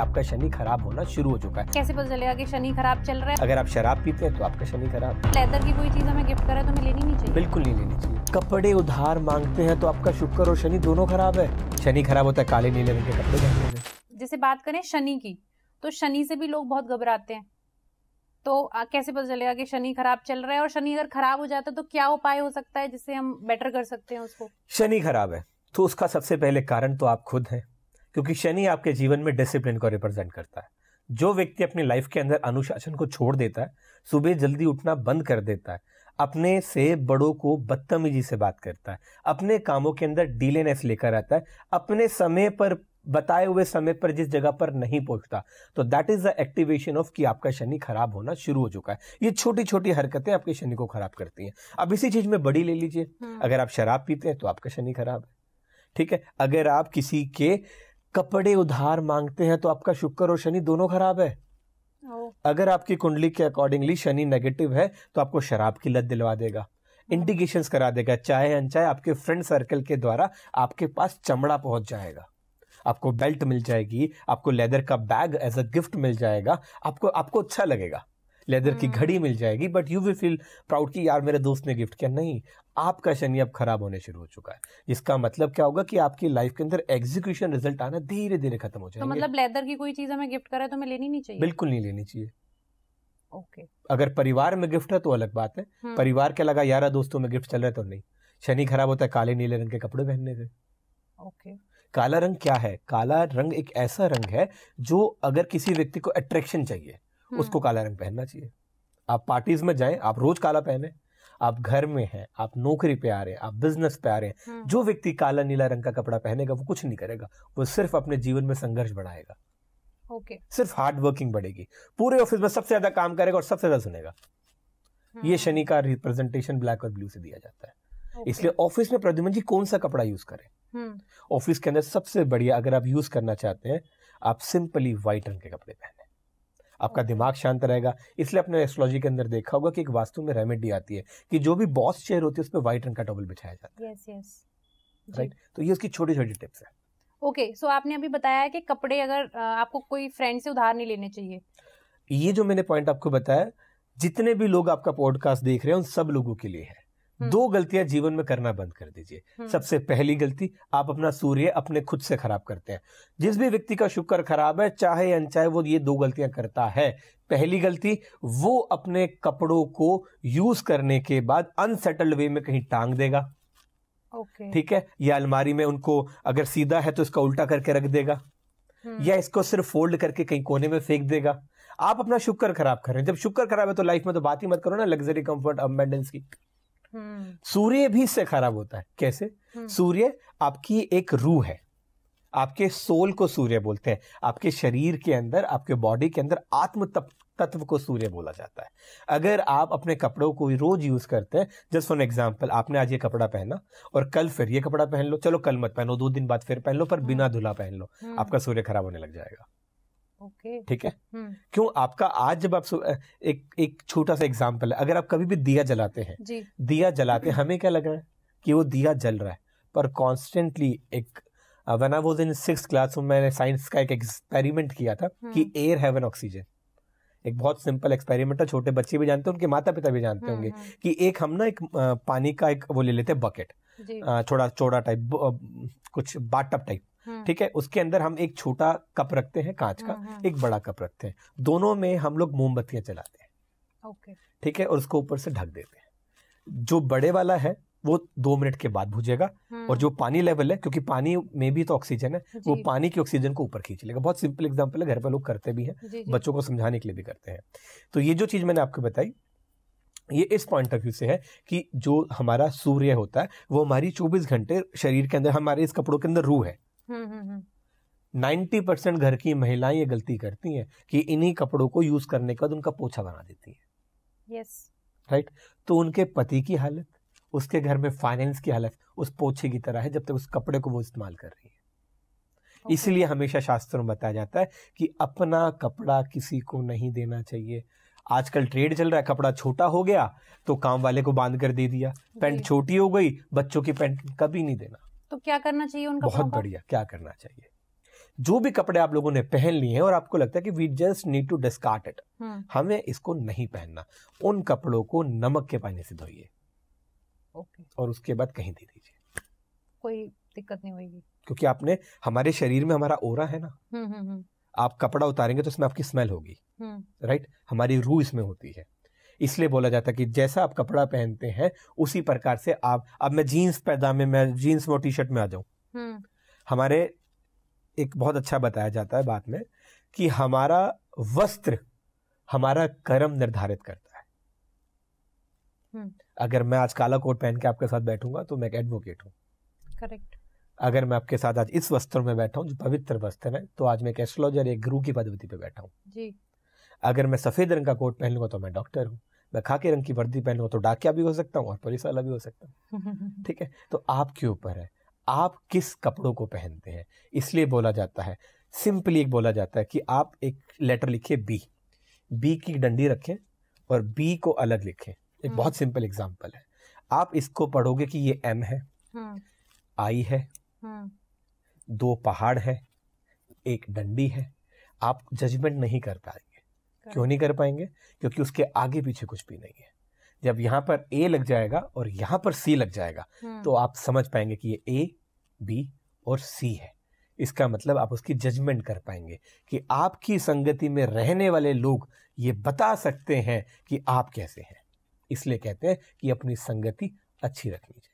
आपका शनि खराब होना शुरू हो चुका है कैसे पता चलेगा कि शनि खराब चल रहा है अगर आप शराब पीते हैं तो आपका शनि खराब लेदर की कोई चीज हमें गिफ्ट करें तो हमें लेनी नहीं चाहिए बिल्कुल नहीं लेनी चाहिए कपड़े उधार मांगते हैं तो आपका शुक्र और शनि दोनों खराब है शनि खराब होता है काले नीले रंग के कपड़े पहनने से जैसे बात करें शनि की तो शनि से भी लोग बहुत घबराते हैं तो कैसे पता चलेगा कि शनि खराब चल रहा है और शनि अगर खराब हो जाता है तो क्या उपाय हो सकता है जिससे हम बेटर कर सकते हैं उसको शनि खराब है तो उसका सबसे पहले कारण तो आप खुद हैं क्योंकि शनि आपके जीवन में डिसिप्लिन को रिप्रेजेंट करता है जो व्यक्ति अपनी लाइफ के अंदर अनुशासन को छोड़ देता है सुबह जल्दी उठना बंद कर देता है अपने से बड़ों को बदतमीजी से बात करता है अपने कामों के अंदर डीलेनेस लेकर आता है अपने समय पर बताए हुए समय पर जिस जगह पर नहीं पहुंचता तो that is the activation of कि आपका शनि खराब होना शुरू हो चुका है ये छोटी छोटी हरकतें आपके शनि को खराब करती हैं अब इसी चीज में बड़ी ले लीजिए हम्म। अगर आप शराब पीते हैं तो आपका शनि खराब है ठीक है अगर आप किसी के कपड़े उधार मांगते हैं तो आपका शुक्र और शनि दोनों खराब है अगर आपकी कुंडली के अकॉर्डिंगली शनि नेगेटिव है तो आपको शराब की लत दिलवा देगा इंडिकेशन करा देगा चाहे अनचाहे आपके फ्रेंड सर्कल के द्वारा आपके पास चमड़ा पहुंच जाएगा आपको बेल्ट मिल जाएगी आपको लेदर का बैग एज अ गिफ्ट मिल जाएगा आपको आपको अच्छा लगेगा लेदर की घड़ी हम्म। मिल जाएगी but you will feel proud कि यार मेरे दोस्त ने गिफ्ट किया नहीं आपका शनि अब खराब होने शुरू हो चुका है इसका मतलब क्या होगा कि आपकी लाइफ के अंदर एग्जीक्यूशन रिजल्ट आना धीरे धीरे खत्म हो जाएगा तो मतलब लेदर की कोई चीज हमें गिफ्ट करे तो हमें लेनी नहीं चाहिए बिल्कुल नहीं लेनी चाहिए ओके अगर परिवार में गिफ्ट है तो अलग बात है हम्म। परिवार के लगा यारह दोस्तों में गिफ्ट चल रहा है तो नहीं शनि खराब होता है काले नीले रंग के कपड़े पहनने से ओके काला रंग क्या है काला रंग एक ऐसा रंग है जो अगर किसी व्यक्ति को अट्रैक्शन चाहिए उसको हम्म। काला रंग पहनना चाहिए आप पार्टीज में जाएं आप रोज काला पहने आप घर में हैं आप नौकरी पे आ रहे हैं आप बिजनेस पे आ रहे हैं हम्म। जो व्यक्ति काला नीला रंग का कपड़ा पहनेगा वो कुछ नहीं करेगा वो सिर्फ अपने जीवन में संघर्ष बढ़ाएगा ओके सिर्फ हार्ड वर्किंग बढ़ेगी पूरे ऑफिस में सबसे ज्यादा काम करेगा और सबसे ज्यादा सुनेगा ये हम्म। शनि का रिप्रेजेंटेशन ब्लैक और ब्लू से दिया जाता है इसलिए ऑफिस में प्रद्युमन जी कौन सा कपड़ा यूज करें ऑफिस के अंदर सबसे बढ़िया अगर आप यूज करना चाहते हैं आप सिंपली व्हाइट रंग के कपड़े पहने आपका दिमाग शांत रहेगा इसलिए आपने एस्ट्रोलॉजी के अंदर देखा होगा कि एक वास्तु में रेमेडी आती है कि जो भी बॉस चेयर होती है उस पर व्हाइट रंग का टॉवल बिछाया जाता है yes, yes. राइट तो ये उसकी छोटी छोटी टिप्स है ओके okay, सो so आपने अभी बताया है कि कपड़े अगर आपको कोई फ्रेंड से उधार नहीं लेने चाहिए ये जो मैंने पॉइंट आपको बताया जितने भी लोग आपका पॉडकास्ट देख रहे हैं उन सब लोगों के लिए है हम्म। दो गलतियां जीवन में करना बंद कर दीजिए हम्म। सबसे पहली गलती आप अपना सूर्य अपने खुद से खराब करते हैं जिस भी व्यक्ति का शुक्र खराब है चाहे अनचाहे वो ये दो गलतियां करता है पहली गलती वो अपने कपड़ों को यूज करने के बाद अनसेटल्ड वे में कहीं टांग देगा ठीक है या अलमारी में उनको अगर सीधा है तो इसका उल्टा करके रख देगा हम्म। या इसको सिर्फ फोल्ड करके कहीं कोने में फेंक देगा आप अपना शुक्र खराब कर रहे हैं जब शुक्र खराब है तो लाइफ में तो बात ही मत करो ना लग्जरी कंफर्ट अमेंडेंस की हम्म। सूर्य भी इससे खराब होता है कैसे हम्म। सूर्य आपकी एक रूह है आपके सोल को सूर्य बोलते हैं आपके शरीर के अंदर आपके बॉडी के अंदर आत्म तत्व को सूर्य बोला जाता है अगर आप अपने कपड़ों को रोज यूज करते हैं जस्ट फॉर एग्जाम्पल आपने आज ये कपड़ा पहना और कल फिर ये कपड़ा पहन लो चलो कल मत पहनो दो दिन बाद फिर पहन लो पर हम्म। बिना धुला पहन लो आपका सूर्य खराब होने लग जाएगा okay. ठीक है हम्म। क्यों आपका आज जब आप एक एक छोटा सा एग्जाम्पल है अगर आप कभी भी दिया जलाते हैं जी. दिया जलाते हैं हमें क्या लग रहा है कि वो दिया जल रहा है पर कॉन्स्टेंटली एक one I was in six class में मैंने साइंस का एक एक्सपेरिमेंट किया था हम्म। कि एयर हैवन ऑक्सीजन एक बहुत सिंपल एक्सपेरिमेंट है छोटे बच्चे भी जानते हैं उनके माता पिता भी जानते हम्म, होंगे कि एक हम ना एक पानी का एक वो ले लेते हैं बकेट छोटा चौड़ा टाइप कुछ बाटअप हाँ। टाइप ठीक है उसके अंदर हम एक छोटा कप रखते हैं कांच का हाँ, हाँ। एक बड़ा कप रखते हैं दोनों में हम लोग मोमबत्तियां चलाते हैं ठीक है और उसको ऊपर से ढक देते हैं जो बड़े वाला है वो दो मिनट के बाद भुजेगा और जो पानी लेवल है क्योंकि पानी में भी तो ऑक्सीजन है वो पानी की ऑक्सीजन को ऊपर खींच लेगा बहुत सिंपल एग्जाम्पल है घर पर लोग करते भी हैं बच्चों को समझाने के लिए भी करते हैं तो ये जो चीज मैंने आपको बताई ये इस पॉइंट ऑफ व्यू से है कि जो हमारा सूर्य होता है वो हमारी चौबीस घंटे शरीर के अंदर हमारे इस कपड़ों के अंदर रूह है हम्म, हम्म, हम्म। नाइन्टी परसेंट घर की महिलाएं ये गलती करती हैं कि इन्हीं कपड़ों को यूज करने के बाद उनका पोछा बना देती है यस yes. राइट तो उनके पति की हालत उसके घर में फाइनेंस की हालत उस पोछे की तरह है जब तक उस कपड़े को वो इस्तेमाल कर रही है okay. इसलिए हमेशा शास्त्रों में बताया जाता है कि अपना कपड़ा किसी को नहीं देना चाहिए आजकल ट्रेड चल रहा है कपड़ा छोटा हो गया तो काम वाले को बांध कर दे दिया पैंट छोटी हो गई बच्चों की पैंट कभी नहीं देना तो क्या करना चाहिए उनका बहुत बढ़िया क्या करना चाहिए जो भी कपड़े आप लोगों ने पहन लिए हैं और आपको लगता है कि we just need to discard it हमें इसको नहीं पहनना उन कपड़ों को नमक के पानी से धोइए okay. और उसके बाद कहीं दे दीजिए कोई दिक्कत नहीं होगी क्योंकि आपने हमारे शरीर में हमारा ओरा है ना हुँ, हुँ, हुँ. आप कपड़ा उतारेंगे तो इसमें आपकी स्मेल होगी राइट हम्म। हमारी रूह इसमें होती है इसलिए बोला जाता है कि जैसा आप कपड़ा पहनते हैं उसी प्रकार से आप अब मैं जीन्स पैदा में जीन्स और टी शर्ट में आ जाऊं हम्म। हमारे एक बहुत अच्छा बताया जाता है बात में कि हमारा वस्त्र हमारा कर्म निर्धारित करता है हम्म। अगर मैं आज काला कोट पहन के आपके साथ बैठूंगा तो मैं एक एडवोकेट हूँ करेक्ट अगर मैं आपके साथ आज इस वस्त्र में बैठा हूँ जो पवित्र वस्त्र है तो आज मैं एक एस्ट्रोलॉजर एक गुरु की पदवती पे बैठा हूँ अगर मैं सफेद रंग का कोट पहन तो मैं डॉक्टर हूँ मैं खाके रंग की वर्दी पहन लूंगा तो डाकिया भी हो सकता हूँ और पुलिस वाला भी हो सकता हूँ ठीक है तो आपके ऊपर है आप किस कपड़ों को पहनते हैं इसलिए बोला जाता है सिंपली एक बोला जाता है कि आप एक लेटर लिखिए बी बी की डंडी रखें और बी को अलग लिखें एक हम्म। बहुत सिंपल एग्जाम्पल है आप इसको पढ़ोगे कि ये एम है हम्म। आई है हम्म। दो पहाड़ है एक डंडी है आप जजमेंट नहीं कर पाएंगे क्यों नहीं कर पाएंगे क्योंकि उसके आगे पीछे कुछ भी नहीं है जब यहाँ पर ए लग जाएगा और यहाँ पर सी लग जाएगा हम्म। तो आप समझ पाएंगे कि ये ए बी और सी है इसका मतलब आप उसकी जजमेंट कर पाएंगे कि आपकी संगति में रहने वाले लोग ये बता सकते हैं कि आप कैसे हैं इसलिए कहते हैं कि अपनी संगति अच्छी रखनी चाहिए